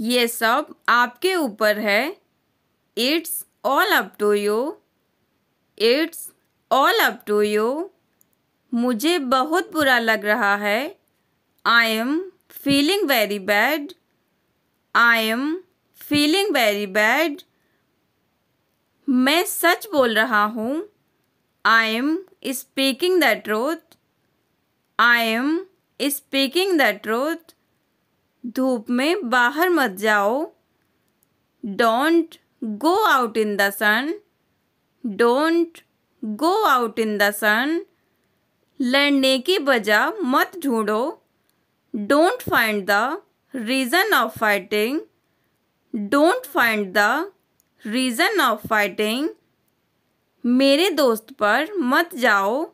ये सब आपके ऊपर है it's all up to you it's all up to you मुझे बहुत बुरा लग रहा है I am feeling very bad I am feeling very bad मैं सच बोल रहा हूँ I am speaking the truth I am speaking the truth धूप में बाहर मत जाओ don't go out in the sun don't go out in the sun लड़ने की वजह मत ढूंढो don't find the reason of fighting don't find the reason of fighting मेरे दोस्त पर मत जाओ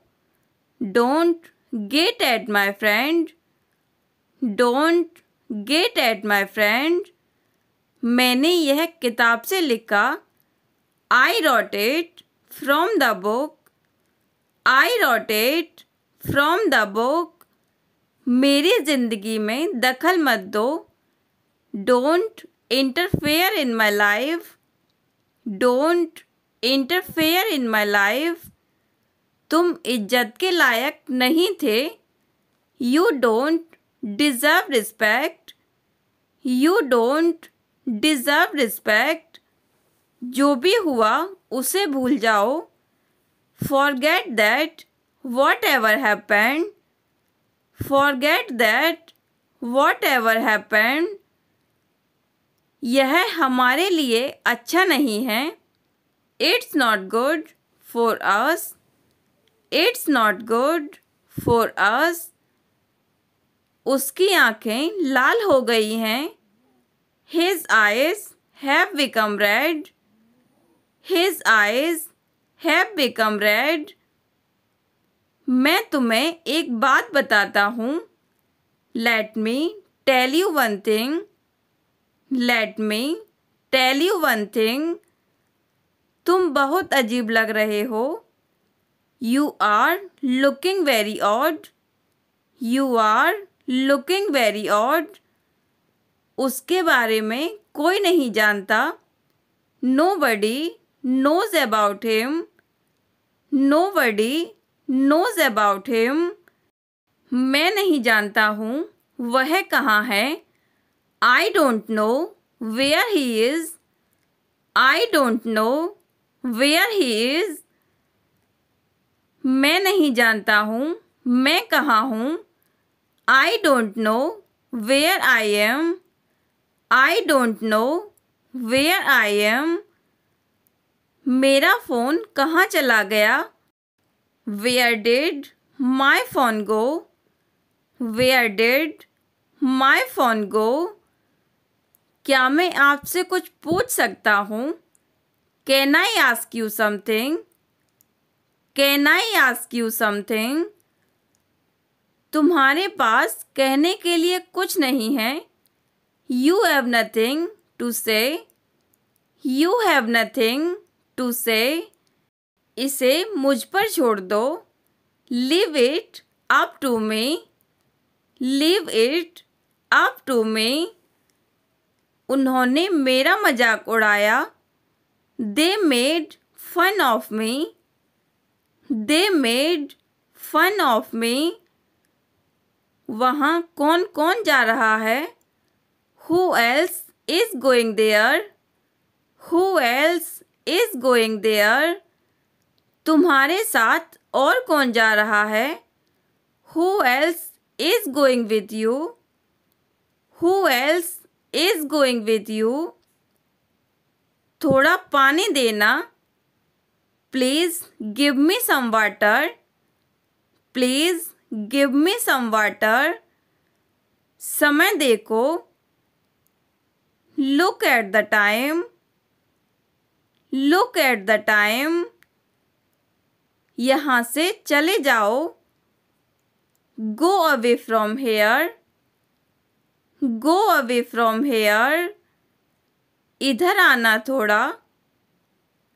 don't get at my friend don't get at my friend मैंने यह किताब से लिखा I wrote it from the book I wrote it from the book मेरी ज़िंदगी में दखल मत दो don't interfere in my life don't interfere in my life तुम इज्जत के लायक नहीं थे you don't deserve respect you don't deserve respect जो भी हुआ उसे भूल जाओ forget that whatever happened forget that whatever happened यह हमारे लिए अच्छा नहीं है it's not good for us it's not good for us उसकी आँखें लाल हो गई हैं his eyes have become red his eyes have become red मैं तुम्हें एक बात बताता हूँ let me tell you one thing let me tell you one thing तुम बहुत अजीब लग रहे हो you are looking very odd you are looking very odd उसके बारे में कोई नहीं जानता no nobody knows about him nobody knows about him मैं नहीं जानता हूँ वह कहाँ है I don't know where he is I don't know where he is मैं नहीं जानता हूँ मैं कहाँ हूँ I don't know where I am. I don't know where I am. मेरा फ़ोन कहाँ चला गया where did my phone go where did my phone go क्या मैं आपसे कुछ पूछ सकता हूँ can I ask you something? Can I ask you something? तुम्हारे पास कहने के लिए कुछ नहीं है you have nothing to say you have nothing to say इसे मुझ पर छोड़ दो leave it up to me leave it up to me उन्होंने मेरा मजाक उड़ाया they made fun of me they made fun of me वहाँ कौन कौन जा रहा है who else is going there who else is going there तुम्हारे साथ और कौन जा रहा है who else is going with you who else is going with you थोड़ा पानी देना please give me some water please give me some water समय देखो look at the time look at the time यहाँ से चले जाओ go away from here go away from here इधर आना थोड़ा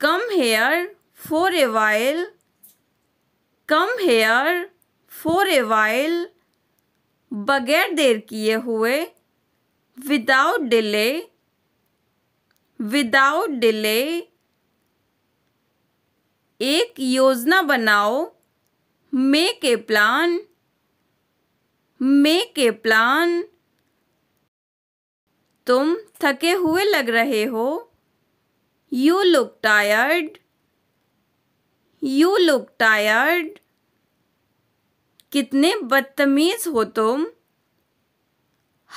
come here for a while come here for a while बगैर देर किए हुए विदाउट डिले विदाउट डिले एक योजना बनाओ make a plan make a plan तुम थके हुए लग रहे हो you look tired you look tired कितने बदतमीज हो तुम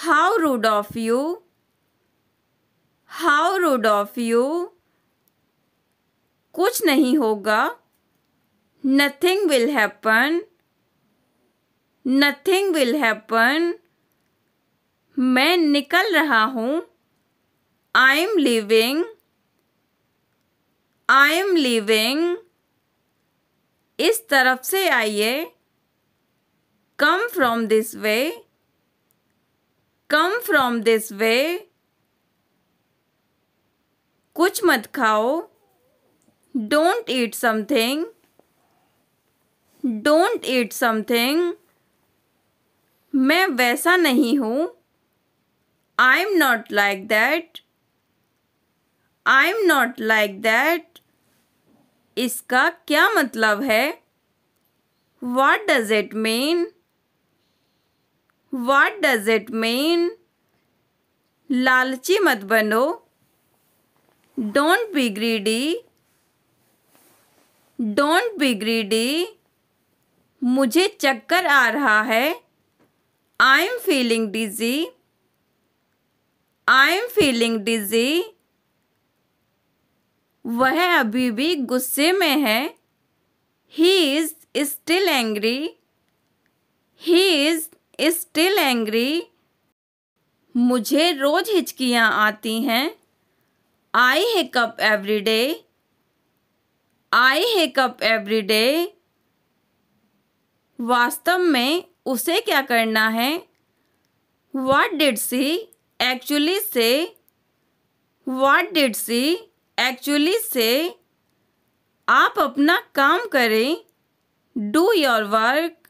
how rude of you how rude of you कुछ नहीं होगा nothing will happen nothing will happen मैं निकल रहा हूँ I am living I am living इस तरफ से आइए come from this way come from this way कुछ मत खाओ don't eat something don't eat something मैं वैसा नहीं हूँ I am not like that I am not like that इसका क्या मतलब है what does it mean what does it mean लालची मत बनो don't be greedy don't be greedy मुझे चक्कर आ रहा है I am feeling dizzy I am feeling dizzy वह अभी भी गुस्से में है he is still angry he is still angry मुझे रोज़ हिचकियाँ आती हैं आई है कप एवरी डे आई है कप एवरी डे वास्तव में उसे क्या करना है वाट डिड सी एक्चुअली से वाट डिड सी एक्चुअली से आप अपना काम करें do your work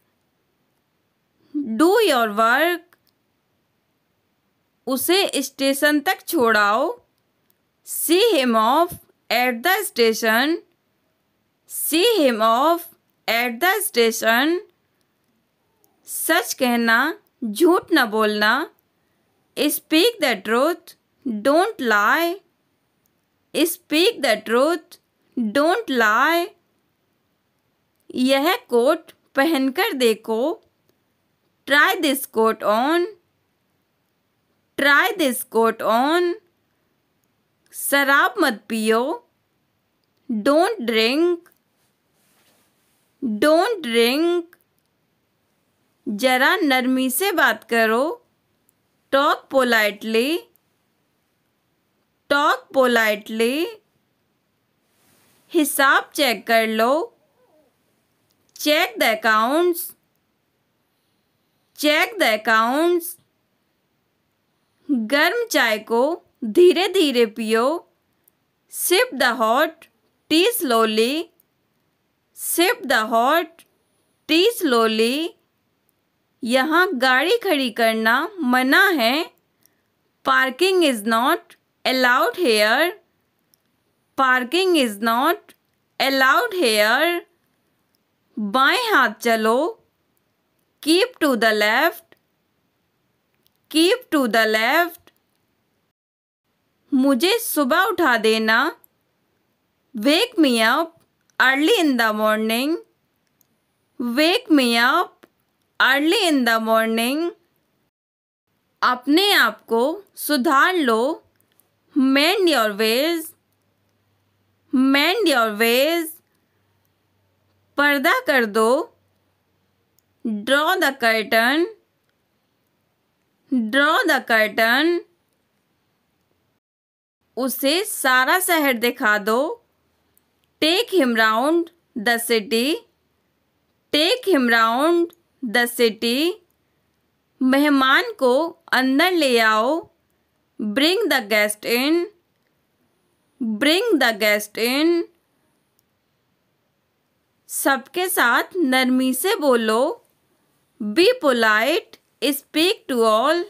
do your work उसे स्टेशन तक छोड़ाओ see him off at the station see him off at the station सच कहना झूठ न बोलना speak the truth don't lie speak the truth don't lie यह कोट पहनकर देखो Try this coat on. Try this coat on. शराब मत पियो डोंट ड्रिंक डोंट ड्रिंक जरा नरमी से बात करो टॉक पोलाइटली टॉक पोलाइटली हिसाब चेक कर लो check the accounts check the accounts गर्म चाय को धीरे धीरे पियो sip the hot tea slowly sip the hot tea slowly यहाँ गाड़ी खड़ी करना मना है parking is not allowed here parking is not allowed here बाएं हाथ चलो keep to the left keep to the left मुझे सुबह उठा देना wake me up early in the morning wake me up early in the morning अपने आप को सुधार लो mend your ways mend your ways पर्दा कर दो draw the curtain draw the curtain उसे सारा शहर दिखा दो take him round the city take him round the city मेहमान को अंदर ले आओ bring the guest in bring the guest in सबके साथ नरमी से बोलो Be polite, speak to all.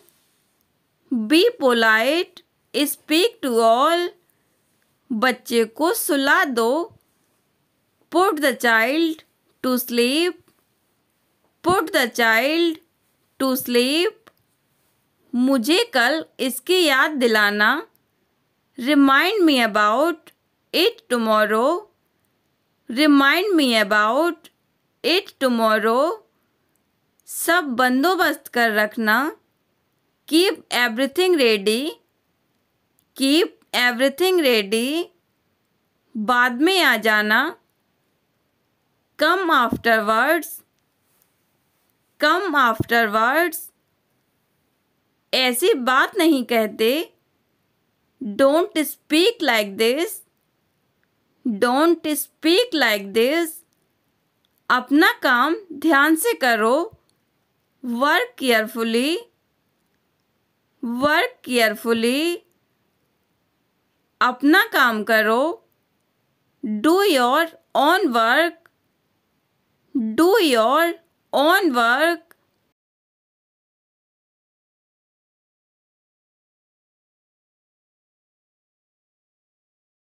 Be polite, speak to all. बच्चे को सुला दो Put the child to sleep. Put the child to sleep. मुझे कल इसकी याद दिलाना Remind me about it tomorrow. Remind me about it tomorrow. सब बंदोबस्त कर रखना keep everything ready keep everything ready बाद में आ जाना कम आफ्टरवर्ड्स कम आफ्टरवर्ड्स ऐसी बात नहीं कहते don't speak like this don't speak like this अपना काम ध्यान से करो work carefully work carefully अपना काम करो do your own work do your own work